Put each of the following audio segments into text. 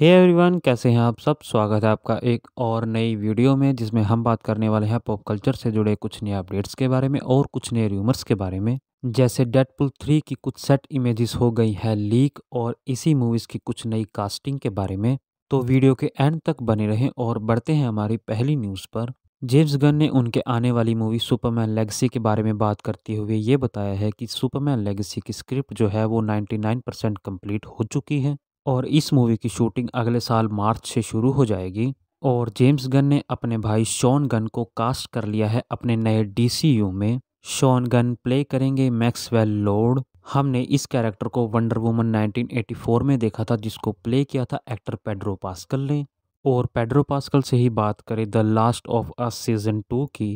हे hey everyone कैसे हैं आप सब स्वागत है आपका एक और नई वीडियो में जिसमें हम बात करने वाले हैं पॉप कल्चर से जुड़े कुछ नए अपडेट्स के बारे में और कुछ नए र्यूमर्स के बारे में जैसे डेडपुल थ्री की कुछ सेट इमेजेस हो गई है लीक और इसी मूवीज़ की कुछ नई कास्टिंग के बारे में तो वीडियो के एंड तक बने रहें और बढ़ते हैं हमारी पहली न्यूज़ पर जेम्स गन ने उनके आने वाली मूवी सुपरमैन लेगेसी के बारे में बात करते हुए ये बताया है कि सुपरमैन लेगेसी की स्क्रिप्ट जो है वो 99 परसेंट कम्प्लीट हो चुकी है और इस मूवी की शूटिंग अगले साल मार्च से शुरू हो जाएगी और जेम्स गन ने अपने भाई शॉन गन को कास्ट कर लिया है अपने नए डी में शॉन गन प्ले करेंगे मैक्सवेल लोड हमने इस कैरेक्टर को वंडर वूमन 1984 में देखा था जिसको प्ले किया था एक्टर पेड्रो पास्कल ने और पेड्रो पास्कल से ही बात करें the last of us season two की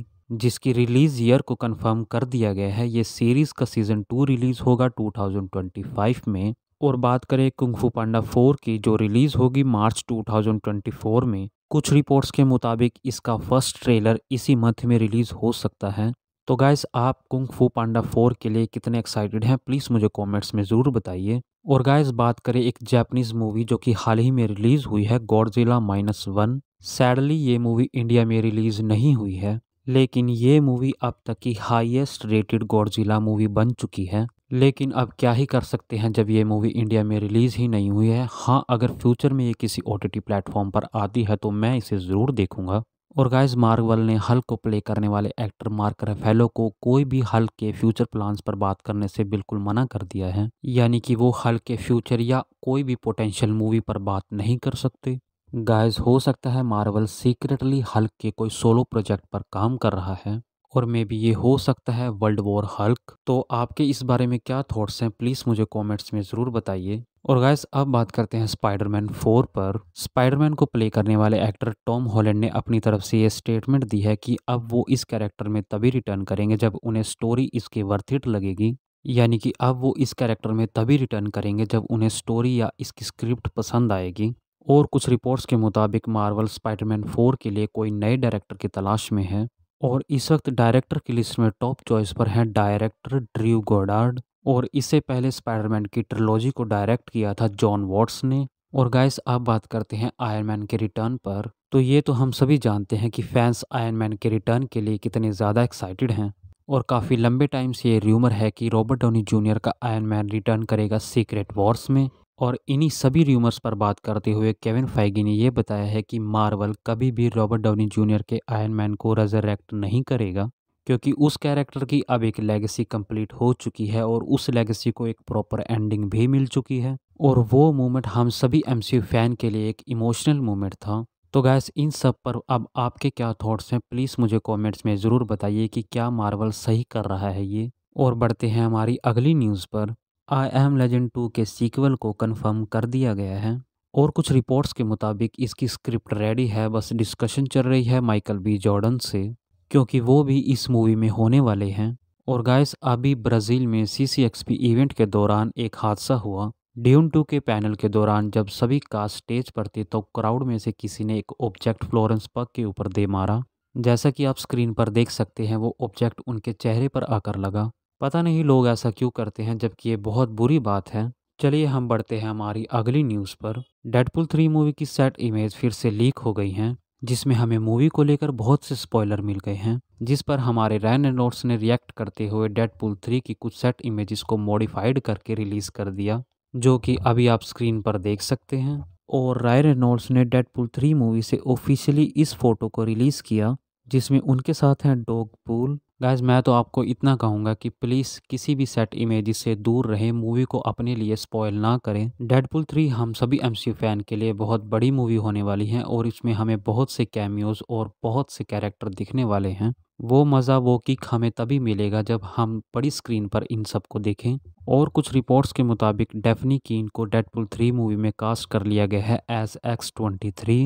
जिसकी रिलीज़ ईयर को कंफर्म कर दिया गया है ये सीरीज़ का सीज़न टू रिलीज़ होगा 2025 में और बात करें कुंगफू पांडा 4 की जो रिलीज़ होगी मार्च 2024 में कुछ रिपोर्ट्स के मुताबिक इसका फर्स्ट ट्रेलर इसी मंथ में रिलीज़ हो सकता है तो गाइस आप कुंगफू फू पांडा 4 के लिए कितने एक्साइटेड हैं प्लीज़ मुझे कमेंट्स में ज़रूर बताइए और गाइस बात करें एक जापानीज़ मूवी जो कि हाल ही में रिलीज़ हुई है गॉडजिला माइनस वन सैडली ये मूवी इंडिया में रिलीज़ नहीं हुई है लेकिन ये मूवी अब तक की हाईएस्ट रेटेड गॉडजिला मूवी बन चुकी है लेकिन अब क्या ही कर सकते हैं जब ये मूवी इंडिया में रिलीज़ ही नहीं हुई है हाँ अगर फ्यूचर में ये किसी ओ टी प्लेटफॉर्म पर आती है तो मैं इसे ज़रूर देखूंगा और गाइज मार्वल ने हल को प्ले करने वाले एक्टर मार्क रेफेलो को कोई भी हल के फ्यूचर प्लान्स पर बात करने से बिल्कुल मना कर दिया है यानी कि वो हल के फ्यूचर या कोई भी पोटेंशियल मूवी पर बात नहीं कर सकते गाइज हो सकता है मार्वल सीक्रेटली हल के कोई सोलो प्रोजेक्ट पर काम कर रहा है और मे बी ये हो सकता है वर्ल्ड वॉर हल्क तो आपके इस बारे में क्या थॉट्स हैं प्लीज़ मुझे कमेंट्स में ज़रूर बताइए और गाइस अब बात करते हैं स्पाइडरमैन 4 पर स्पाइडरमैन को प्ले करने वाले एक्टर टॉम हॉलैंड ने अपनी तरफ से ये स्टेटमेंट दी है कि अब वो इस कैरेक्टर में तभी रिटर्न करेंगे जब उन्हें स्टोरी इसके वर्थिट लगेगी यानी कि अब वो इस कैरेक्टर में तभी रिटर्न करेंगे जब उन्हें स्टोरी या इसकी स्क्रिप्ट पसंद आएगी और कुछ रिपोर्ट्स के मुताबिक मार्वल स्पाइडरमैन फोर के लिए कोई नए डायरेक्टर की तलाश में है और इस वक्त डायरेक्टर की लिस्ट में टॉप चॉइस पर हैं डायरेक्टर ड्रीव गोडार्ड और इससे पहले स्पाइडरमैन की ट्रिलॉजी को डायरेक्ट किया था जॉन वॉट्स ने और गाइस आप बात करते हैं आयरन मैन के रिटर्न पर तो ये तो हम सभी जानते हैं कि फैंस आयरन मैन के रिटर्न के लिए कितने ज़्यादा एक्साइटेड हैं और काफ़ी लंबे टाइम से ये र्यूमर है कि रॉबर्ट डोनी जूनियर का आयरन मैन रिटर्न करेगा सीक्रेट वॉर्स में और इन्हीं सभी र्यूमर्स पर बात करते हुए केविन फाइगी ने यह बताया है कि मार्वल कभी भी रॉबर्ट डाउनी जूनियर के आयन मैन को एक्ट नहीं करेगा क्योंकि उस कैरेक्टर की अब एक लेगेसी कंप्लीट हो चुकी है और उस लेगेसी को एक प्रॉपर एंडिंग भी मिल चुकी है और वो मोमेंट हम सभी एम फैन के लिए एक इमोशनल मोमेंट था तो गैस इन सब पर अब आपके क्या थॉट्स हैं प्लीज़ मुझे कमेंट्स में ज़रूर बताइए कि क्या मार्वल सही कर रहा है ये और बढ़ते हैं हमारी अगली न्यूज़ पर आई एम लेजेंड टू के सीक्वल को कंफर्म कर दिया गया है और कुछ रिपोर्ट्स के मुताबिक इसकी स्क्रिप्ट रेडी है बस डिस्कशन चल रही है माइकल बी जॉर्डन से क्योंकि वो भी इस मूवी में होने वाले हैं और गाइस अभी ब्राज़ील में C C X P event के दौरान एक हादसा हुआ ड्यून टू के पैनल के दौरान जब सभी का स्टेज पर थे तो क्राउड में से किसी ने एक ऑब्जेक्ट फ्लोरेंस पग के ऊपर दे मारा जैसा कि आप स्क्रीन पर देख सकते हैं वो ऑब्जेक्ट उनके चेहरे पर आकर लगा पता नहीं लोग ऐसा क्यों करते हैं जबकि ये बहुत बुरी बात है चलिए हम बढ़ते हैं हमारी अगली न्यूज़ पर डेडपुल थ्री मूवी की सेट इमेज फिर से लीक हो गई हैं जिसमें हमें मूवी को लेकर बहुत से स्पॉयलर मिल गए हैं जिस पर हमारे रैन रेनोड्स ने रिएक्ट करते हुए डेडपुल थ्री की कुछ सेट इमेजेस को मॉडिफाइड करके रिलीज़ कर दिया जो कि अभी आप स्क्रीन पर देख सकते हैं और राय रेनोल्ड्स ने डेडपुल थ्री मूवी से ऑफिशियली इस फोटो को रिलीज़ किया जिसमें उनके साथ हैं डॉग पूल गैज़ मैं तो आपको इतना कहूँगा कि प्लीज़ किसी भी सेट इमेज से दूर रहें मूवी को अपने लिए स्पॉयल ना करें डेडपुल थ्री हम सभी एम फैन के लिए बहुत बड़ी मूवी होने वाली है और इसमें हमें बहुत से कैमियोज और बहुत से कैरेक्टर दिखने वाले हैं वो मज़ा वो किक हमें तभी मिलेगा जब हम बड़ी स्क्रीन पर इन सब को देखें और कुछ रिपोर्ट्स के मुताबिक डेफनी कीन को डेडपुल थ्री मूवी में कास्ट कर लिया गया है as X twenty three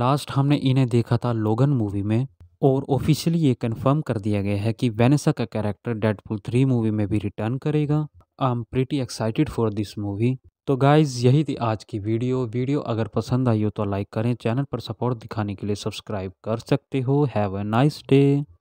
last हमने इन्हें देखा था लोगन मूवी में और ऑफिशियली ये कंफर्म कर दिया गया है कि वेनेसा का कैरेक्टर डेडपुल थ्री मूवी में भी रिटर्न करेगा I am pretty excited for this movie तो गाइज यही थी आज की वीडियो वीडियो अगर पसंद आई हो तो लाइक करें चैनल पर सपोर्ट दिखाने के लिए सब्सक्राइब कर सकते हो हैव अ नाइस डे